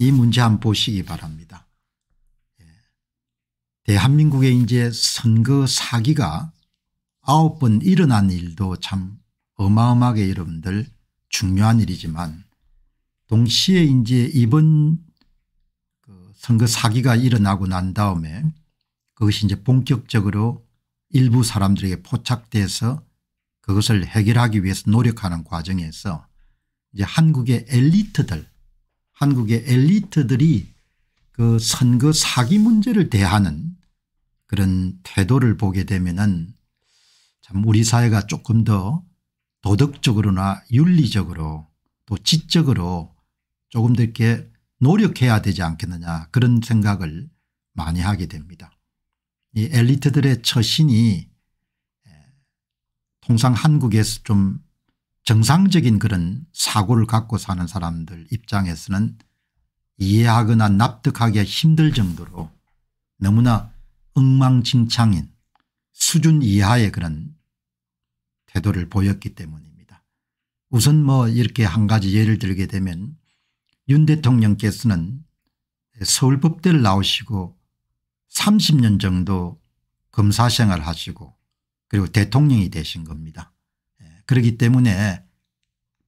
이 문제 한번 보시기 바랍니다. 예. 대한민국의 이제 선거 사기가 아홉 번 일어난 일도 참 어마어마하게 여러분들 중요한 일이지만 동시에 이제 이번 그 선거 사기가 일어나고 난 다음에 그것이 이제 본격적으로 일부 사람들에게 포착돼서 그것을 해결하기 위해서 노력하는 과정에서 이제 한국의 엘리트들 한국의 엘리트들이 그 선거 사기 문제를 대하는 그런 태도를 보게 되면은 참 우리 사회가 조금 더 도덕적으로나 윤리적으로 또 지적으로 조금 더 이렇게 노력해야 되지 않겠느냐 그런 생각을 많이 하게 됩니다. 이 엘리트들의 처신이 통상 한국에서 좀 정상적인 그런 사고를 갖고 사는 사람들 입장에서는 이해하거나 납득하기가 힘들 정도로 너무나 엉망진창인 수준 이하의 그런 태도를 보였기 때문입니다. 우선 뭐 이렇게 한 가지 예를 들게 되면 윤 대통령께서는 서울법대를 나오시고 30년 정도 검사 생활 하시고 그리고 대통령이 되신 겁니다. 예, 그렇기 때문에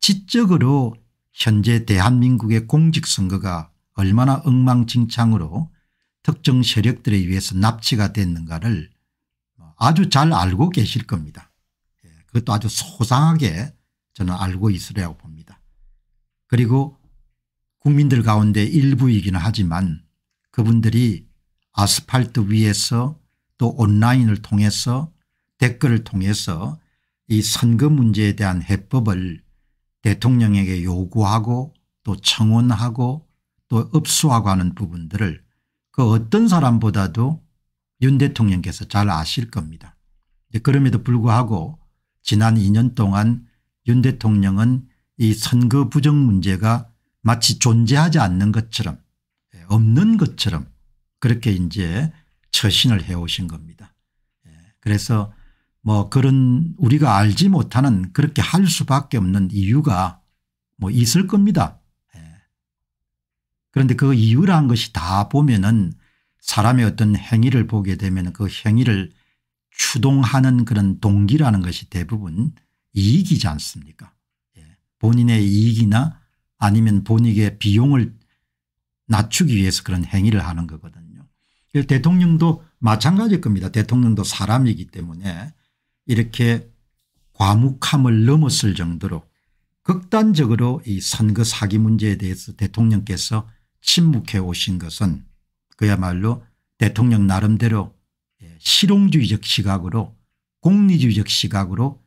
지적으로 현재 대한민국의 공직선거가 얼마나 엉망진창으로 특정 세력들에 의해서 납치가 됐는가를 아주 잘 알고 계실 겁니다. 예, 그것도 아주 소상하게 저는 알고 있으라고 봅니다. 그리고 국민들 가운데 일부이기는 하지만 그분들이 아스팔트 위에서 또 온라인을 통해서 댓글을 통해서 이 선거 문제에 대한 해법을 대통령에게 요구하고 또 청원하고 또 읍수하고 하는 부분들을 그 어떤 사람보다도 윤 대통령께서 잘 아실 겁니다. 그럼에도 불구하고 지난 2년 동안 윤 대통령은 이 선거 부정 문제가 마치 존재하지 않는 것처럼 예, 없는 것처럼 그렇게 이제 처신을 해오신 겁니다. 예, 그래서 뭐 그런 우리가 알지 못하는 그렇게 할 수밖에 없는 이유가 뭐 있을 겁니다. 예. 그런데 그 이유란 것이 다 보면은 사람의 어떤 행위를 보게 되면 그 행위를 추동하는 그런 동기라는 것이 대부분 이익이지 않습니까 예. 본인의 이익이나 아니면 본인의 비용을 낮추기 위해서 그런 행위를 하는 거거든요. 예, 대통령도 마찬가지일 겁니다. 대통령도 사람이기 때문에 이렇게 과묵함을 넘었을 정도로 극단적으로 이 선거 사기 문제에 대해서 대통령께서 침묵해 오신 것은 그야말로 대통령 나름대로 예, 실용주의적 시각으로 공리주의적 시각으로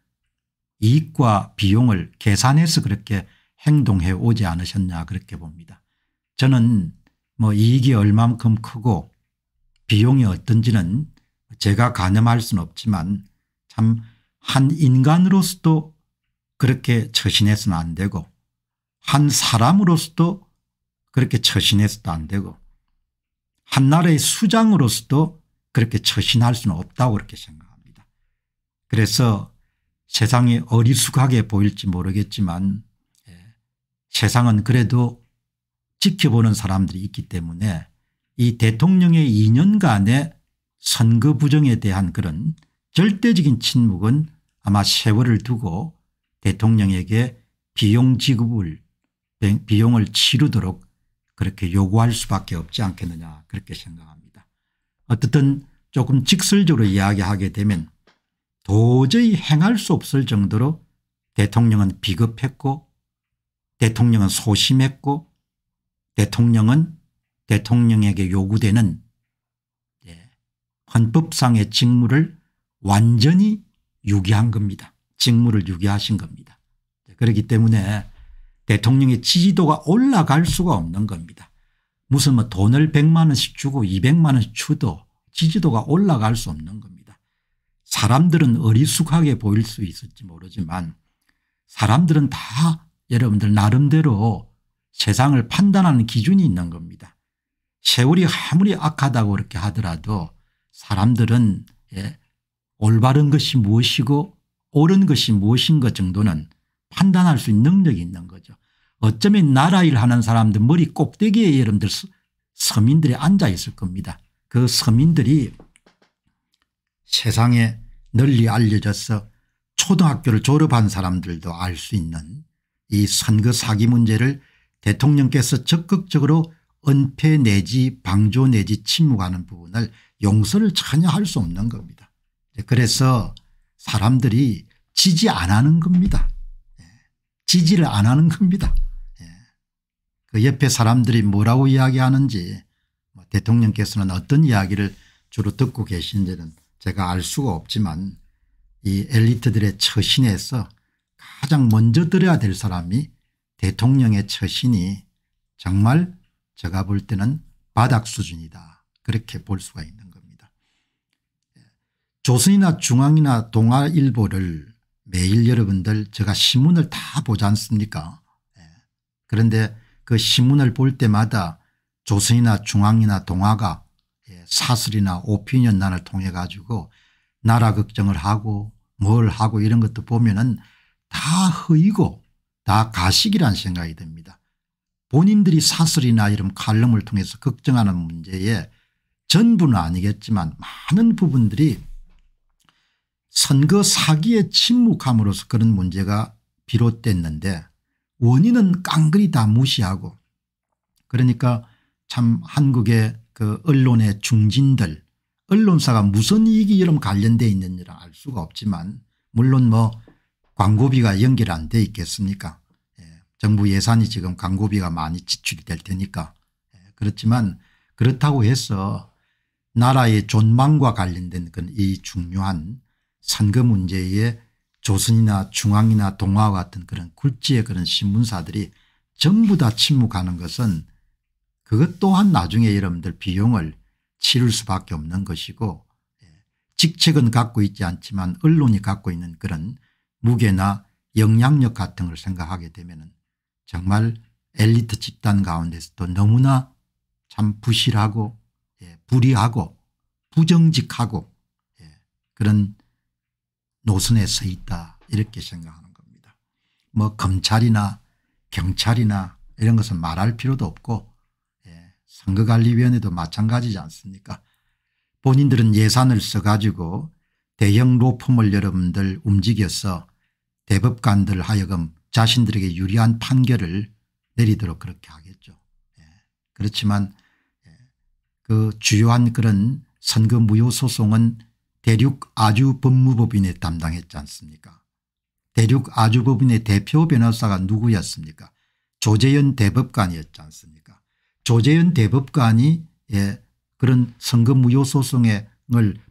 이익과 비용을 계산해서 그렇게 행동해 오지 않으셨냐 그렇게 봅니다. 저는 뭐 이익이 얼만큼 크고 비용이 어떤지는 제가 가늠할 수는 없지만 참한 인간으로서도 그렇게 처신해서는 안 되고 한 사람으로서도 그렇게 처신해서도 안 되고 한 나라의 수장으로서도 그렇게 처신할 수는 없다고 그렇게 생각합니다. 그래서 세상이 어리숙하게 보일지 모르겠지만 예, 세상은 그래도 지켜보는 사람들이 있기 때문에 이 대통령의 2년간의 선거 부정에 대한 그런 절대적인 침묵은 아마 세월을 두고 대통령에게 비용 지급을 비용을 치르도록 그렇게 요구할 수밖에 없지 않겠느냐 그렇게 생각합니다. 어떻든 조금 직설적으로 이야기하게 되면 도저히 행할 수 없을 정도로 대통령은 비겁했고 대통령은 소심했고 대통령은 대통령에게 요구되는 예, 헌법상의 직무를 완전히 유기한 겁니다. 직무를 유기하신 겁니다. 그렇기 때문에 대통령의 지지도가 올라갈 수가 없는 겁니다. 무슨 뭐 돈을 100만 원씩 주고 200만 원씩 주도 지지도가 올라갈 수 없는 겁니다. 사람들은 어리숙하게 보일 수 있을지 모르지만 사람들은 다 여러분들 나름대로 세상을 판단하는 기준이 있는 겁니다. 세월이 아무리 악하다고 그렇게 하더라도 사람들은 예, 올바른 것이 무엇이고 옳은 것이 무엇인가 정도는 판단할 수 있는 능력이 있는 거죠. 어쩌면 나라 일 하는 사람들 머리 꼭대기에 여러분들 서민들이 앉아 있을 겁니다. 그 서민들이 세상에 널리 알려져서 초등학교를 졸업한 사람들도 알 수 있는 이 선거 사기 문제를 대통령께서 적극적으로 은폐 내지 방조 내지 침묵하는 부분을 용서를 전혀 할 수 없는 겁니다. 네, 그래서 사람들이 지지 안 하는 겁니다. 네, 지지를 안 하는 겁니다. 네, 그 옆에 사람들이 뭐라고 이야기하는지 뭐 대통령께서는 어떤 이야기를 주로 듣고 계신지는 제가 알 수가 없지만 이 엘리트들의 처신에서 가장 먼저 들어야 될 사람이 대통령의 처신이 정말 제가 볼 때는 바닥 수준이다 그렇게 볼 수가 있는 겁니다. 조선이나 중앙이나 동아일보를 매일 여러분들 제가 신문을 다 보지 않습니까 예. 그런데 그 신문을 볼 때마다 조선이나 중앙이나 동아가 예, 사설이나 오피니언 난을 통해 가지고 나라 걱정을 하고 뭘 하고 이런 것도 보면은 다 허이고 다 가식이란 생각이 듭니다. 본인들이 사설이나 이런 칼럼을 통해서 걱정하는 문제에 전부는 아니겠지만 많은 부분들이 선거 사기에 침묵함으로써 그런 문제가 비롯됐는데 원인은 깡그리 다 무시하고 그러니까 참 한국의 그 언론의 중진들 언론사가 무슨 이익이 이런 관련돼 있는지를 알 수가 없지만 물론 뭐 광고비가 연결 안 돼 있겠습니까 예. 정부 예산이 지금 광고비가 많이 지출이 될 테니까 예. 그렇지만 그렇다고 해서 나라의 존망과 관련된 그 이 중요한 선거 문제에 조선이나 중앙이나 동화와 같은 그런 굴지의 그런 신문사들이 전부 다 침묵하는 것은 그것 또한 나중에 여러분들 비용을 치를 수밖에 없는 것이고 예, 직책은 갖고 있지 않지만 언론이 갖고 있는 그런 무게나 영향력 같은 걸 생각하게 되면 정말 엘리트 집단 가운데서도 너무나 참 부실하고 예, 불의하고 부정직하고 예, 그런 노선에 서 있다 이렇게 생각하는 겁니다. 뭐 검찰이나 경찰이나 이런 것은 말할 필요도 없고 예, 선거관리위원회도 마찬가지지 않습니까 본인들은 예산을 써가지고 대형 로펌을 여러분들 움직여서 대법관들 하여금 자신들에게 유리한 판결을 내리도록 그렇게 하겠죠. 예. 그렇지만 예. 그 주요한 그런 선거 무효 소송은 대륙 아주법무법인에 담당했지 않습니까 대륙 아주법인의 대표 변호사가 누구였습니까 조재현 대법관이었지 않습니까 조재현 대법관이 예, 그런 선거무효 소송을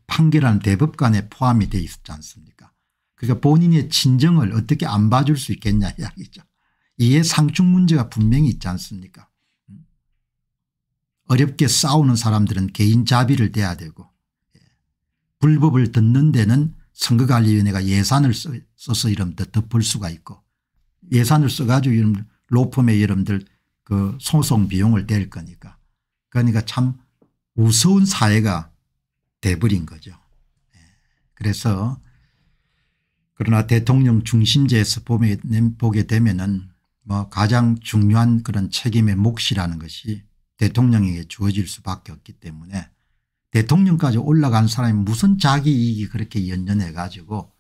판결한 대법관에 포함이 돼 있었지 않습니까 그러니까 본인의 친정을 어떻게 안 봐줄 수 있겠냐 이야기죠. 이에 상충 문제가 분명히 있지 않습니까 음. 어렵게 싸우는 사람들은 개인 자비를 대야 되고 불법을 듣는 데는 선거관리위원회가 예산을 써서 이름들 덮을 수가 있고 예산을 써가지고 이름 로펌에 러분들그 소송 비용을 댈 거니까 그러니까 참우스운 사회가 돼버린 거죠. 예. 그래서 그러나 대통령 중심제에서 보게 되면은 뭐 가장 중요한 그런 책임의 몫이라는 것이 대통령에게 주어질 수밖에 없기 때문에 대통령까지 올라간 사람이 무슨 자기이익이 그렇게 연연해 가지고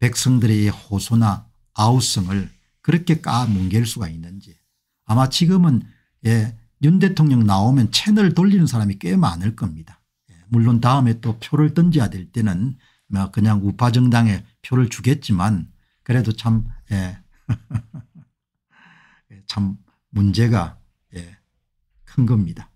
백성들의 호소나 아우성을 그렇게 까뭉갤 수가 있는지 아마 지금은 예, 윤 대통령 나오면 채널 돌리는 사람이 꽤 많을 겁니다. 예, 물론 다음에 또 표를 던져야 될 때는 뭐 그냥 우파 정당에 표를 주겠지만 그래도 참, 예. 예, 참 문제가 예, 큰 겁니다.